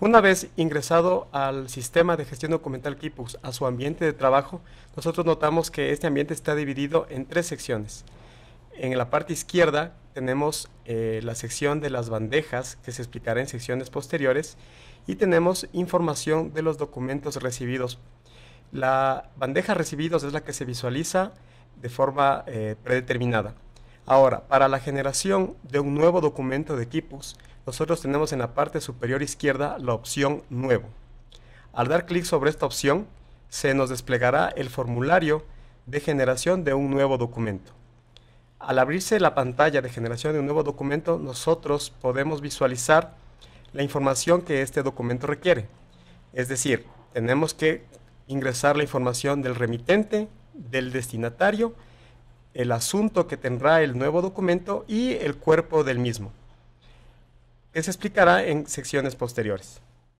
Una vez ingresado al sistema de gestión documental KIPUS, a su ambiente de trabajo, nosotros notamos que este ambiente está dividido en tres secciones. En la parte izquierda tenemos eh, la sección de las bandejas, que se explicará en secciones posteriores, y tenemos información de los documentos recibidos. La bandeja recibidos es la que se visualiza de forma eh, predeterminada. Ahora, para la generación de un nuevo documento de KIPUS, nosotros tenemos en la parte superior izquierda la opción Nuevo. Al dar clic sobre esta opción, se nos desplegará el formulario de generación de un nuevo documento. Al abrirse la pantalla de generación de un nuevo documento, nosotros podemos visualizar la información que este documento requiere. Es decir, tenemos que ingresar la información del remitente, del destinatario, el asunto que tendrá el nuevo documento y el cuerpo del mismo que se explicará en secciones posteriores.